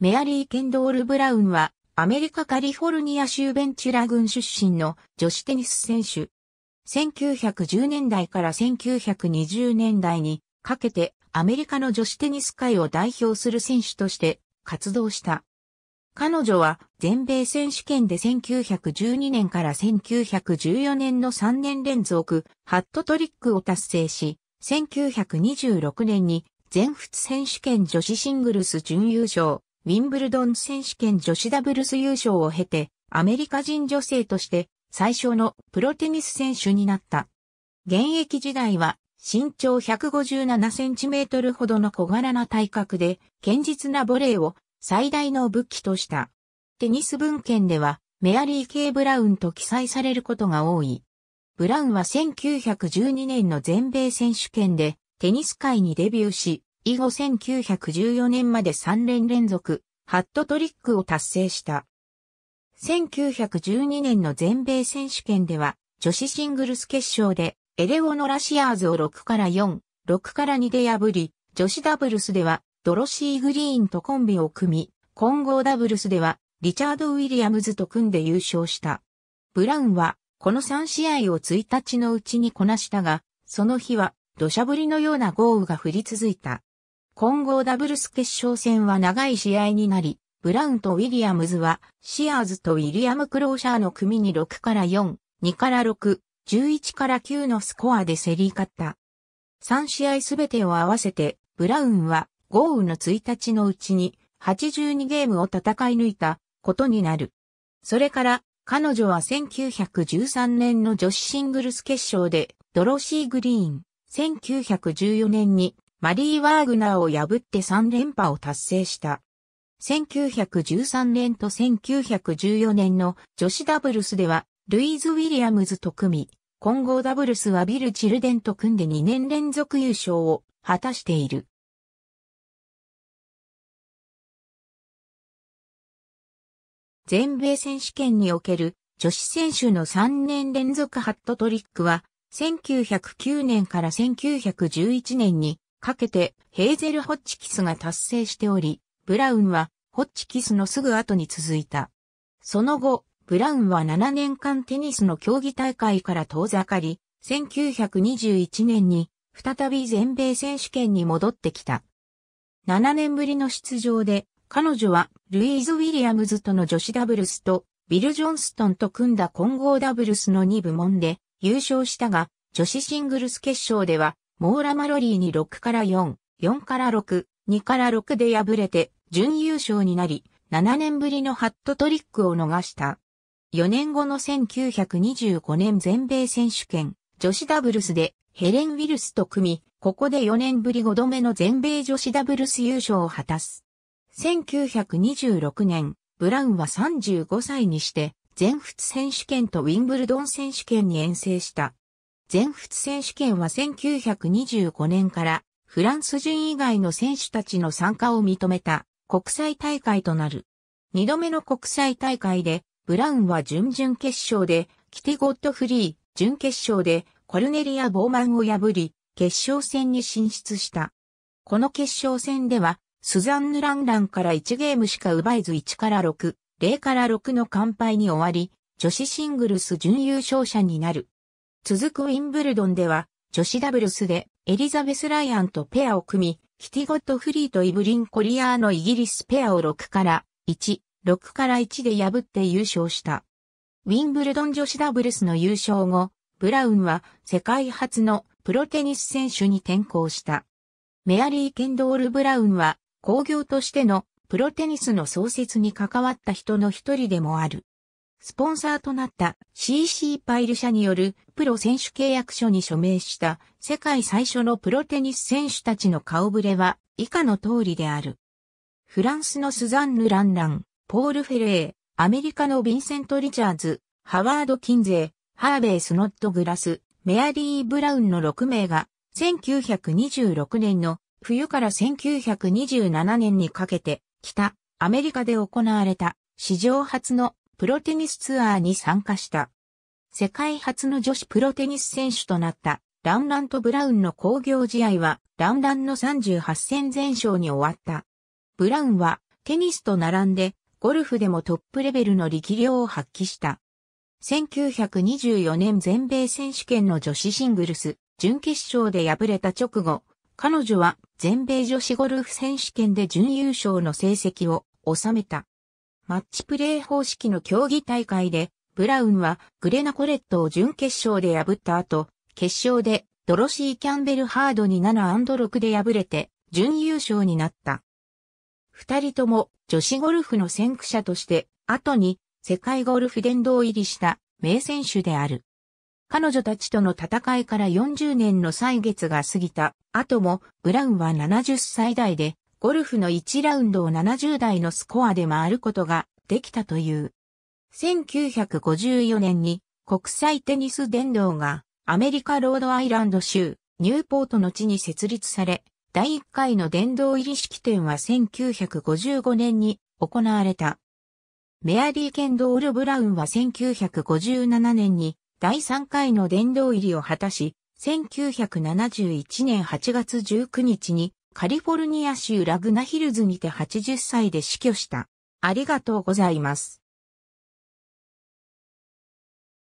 メアリー・ケンドール・ブラウンは、アメリカ・カリフォルニア州ベンチュラ郡出身の女子テニス選手。1910年代から1920年代にかけてアメリカの女子テニス界を代表する選手として活動した。彼女は全米選手権で1912年から1914年の3年連続ハットトリックを達成し、1926年に全仏選手権女子シングルス準優勝。ウィンブルドン選手権女子ダブルス優勝を経て、アメリカ人女性として最初のプロテニス選手になった。現役時代は身長157センチメートルほどの小柄な体格で、堅実なボレーを最大の武器とした。テニス文献では、メアリー・ケイ・ブラウンと記載されることが多い。ブラウンは1912年の全米選手権でテニス界にデビューし、以後1914年まで3連連続、ハットトリックを達成した。1912年の全米選手権では、女子シングルス決勝で、エレオノラシアーズを6から4、6から2で破り、女子ダブルスでは、ドロシー・グリーンとコンビを組み、混合ダブルスでは、リチャード・ウィリアムズと組んで優勝した。ブラウンは、この3試合を1日のうちにこなしたが、その日は、土砂降りのような豪雨が降り続いた。混合ダブルス決勝戦は長い試合になり、ブラウンとウィリアムズは、シアーズとウィリアム・クローシャーの組に6から4、2から6、11から9のスコアで競り勝った。3試合すべてを合わせて、ブラウンは豪雨の1日のうちに82ゲームを戦い抜いたことになる。それから彼女は1913年の女子シングルス決勝でドロシー・グリーン、1914年にマリー・ワーグナーを破って3連覇を達成した。1913年と1914年の女子ダブルスでは、ルイーズ・ウィリアムズと組み、混合ダブルスはビル・チルデンと組んで2年連続優勝を果たしている。全米選手権における女子選手の3年連続ハットトリックは1909年から1911年にかけてヘーゼル・ホッチキスが達成しており、ブラウンはホッチキスのすぐ後に続いた。その後、ブラウンは7年間テニスの競技大会から遠ざかり、1921年に再び全米選手権に戻ってきた。7年ぶりの出場で、彼女はルイーズ・ウィリアムズとの女子ダブルスとビル・ジョンストンと組んだ混合ダブルスの2部門で優勝したが、女子シングルス決勝ではモーラ・マロリーに6から4、4から6、2から6で敗れて準優勝になり、7年ぶりのハットトリックを逃した。4年後の1925年全米選手権、女子ダブルスでヘレン・ウィルスと組み、ここで4年ぶり5度目の全米女子ダブルス優勝を果たす。1926年、ブラウンは35歳にして、全仏選手権とウィンブルドン選手権に遠征した。全仏選手権は1925年からフランス人以外の選手たちの参加を認めた国際大会となる。二度目の国際大会でブラウンは準々決勝でキテゴッドフリー、準決勝でコルネリア・ボーマンを破り、決勝戦に進出した。この決勝戦では、スザンヌ・ランランから1ゲームしか奪えず1から6、0から6の完敗に終わり、女子シングルス準優勝者になる。続くウィンブルドンでは、女子ダブルスでエリザベス・ライアンとペアを組み、キティ・ゴットフリーとイブリン・コリアーのイギリスペアを6から1、6から1で破って優勝した。ウィンブルドン女子ダブルスの優勝後、ブラウンは世界初のプロテニス選手に転向した。メアリー・ケンドール・ブラウンは工業としてのプロテニスの創設に関わった人の一人でもある。スポンサーとなった CC パイル社によるプロ選手契約書に署名した世界最初のプロテニス選手たちの顔ぶれは以下の通りである。フランスのスザンヌ・ランラン、ポール・フェレー、アメリカのヴィンセント・リチャーズ、ハワード・キンゼー、ハーベイ・スノット・グラス、メアリー・ブラウンの6名が1926年の冬から1927年にかけて北アメリカで行われた史上初のプロテニスツアーに参加した。世界初の女子プロテニス選手となった、ランランとブラウンの工業試合は、ランランの38戦全勝に終わった。ブラウンは、テニスと並んで、ゴルフでもトップレベルの力量を発揮した。1924年全米選手権の女子シングルス、準決勝で敗れた直後、彼女は全米女子ゴルフ選手権で準優勝の成績を収めた。マッチプレー方式の競技大会で、ブラウンはグレナコレットを準決勝で破った後、決勝でドロシー・キャンベル・ハードに 7&6 で敗れて、準優勝になった。二人とも女子ゴルフの先駆者として、後に世界ゴルフ殿堂入りした名選手である。彼女たちとの戦いから40年の歳月が過ぎた後もブラウンは70歳代でゴルフの1ラウンドを70台のスコアで回ることができたという。1954年に国際テニス伝道がアメリカロードアイランド州ニューポートの地に設立され、第1回の殿堂入り式典は1955年に行われた。メアリー・ケンドール・ブラウンは1957年に第3回の殿堂入りを果たし、1971年8月19日にカリフォルニア州ラグナヒルズにて80歳で死去した。ありがとうございます。